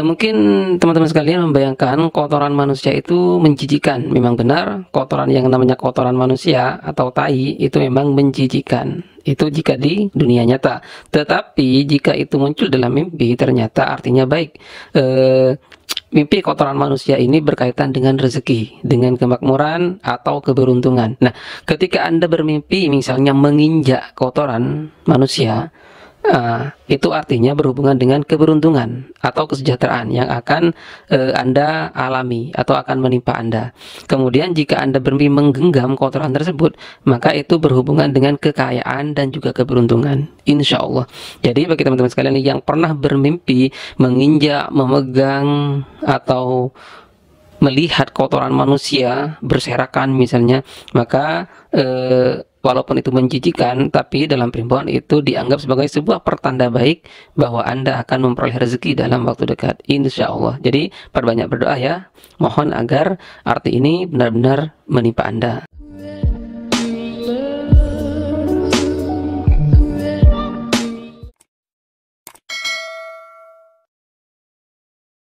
mungkin teman-teman sekalian membayangkan kotoran manusia itu menjijikan. Memang benar, kotoran yang namanya kotoran manusia atau tai itu memang menjijikan. Itu jika di dunia nyata. Tetapi jika itu muncul dalam mimpi, ternyata artinya baik. E, mimpi kotoran manusia ini berkaitan dengan rezeki, dengan kemakmuran atau keberuntungan. Nah, ketika Anda bermimpi misalnya menginjak kotoran manusia, Nah, itu artinya berhubungan dengan keberuntungan atau kesejahteraan yang akan e, Anda alami atau akan menimpa Anda. Kemudian jika Anda bermimpi menggenggam kotoran tersebut, maka itu berhubungan dengan kekayaan dan juga keberuntungan. Insya Allah. Jadi bagi teman-teman sekalian yang pernah bermimpi menginjak, memegang, atau melihat kotoran manusia berserakan misalnya, maka eh, walaupun itu menjijikan, tapi dalam primbon itu dianggap sebagai sebuah pertanda baik bahwa Anda akan memperoleh rezeki dalam waktu dekat. Insya Allah. Jadi, perbanyak berdoa ya. Mohon agar arti ini benar-benar menimpa Anda.